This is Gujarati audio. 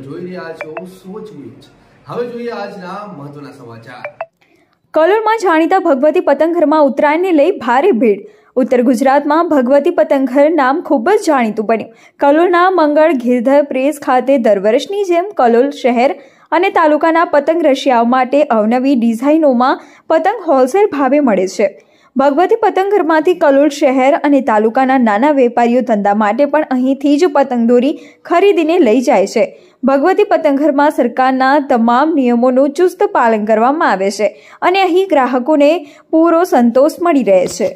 જોઈ રહ્યા છો સોચ ન્યૂઝ હવે જોઈએ આજના મહત્વના સમાચાર કલોલમાં જાણીતા ભગવતી પતંગઘરમાં ઉત્તરાયણને લઈ ભારે ભીડ ઉત્તર ગુજરાતમાં ભગવતી પતંગઘર નામ ખૂબ જ જાણીતું બન્યું કલોલના મંગળ ગીરધર પ્રેસ ખાતે દર વર્ષની જેમ કલોલ શહેર અને તાલુકાના પતંગ રશિયાઓ માટે અવનવી ડિઝાઇનોમાં પતંગ હોલસેલ ભાવે મળે છે ભગવતી પતંગઘરમાંથી કલોલ શહેર અને તાલુકાના નાના વેપારીઓ ધંધા માટે પણ અહીંથી જ પતંગ દોરી ખરીદીને લઈ જાય છે ભગવતી પતંગઘરમાં સરકારના તમામ નિયમોનું ચુસ્ત પાલન કરવામાં આવે છે અને અહીં ગ્રાહકોને પૂરો સંતોષ મળી રહે છે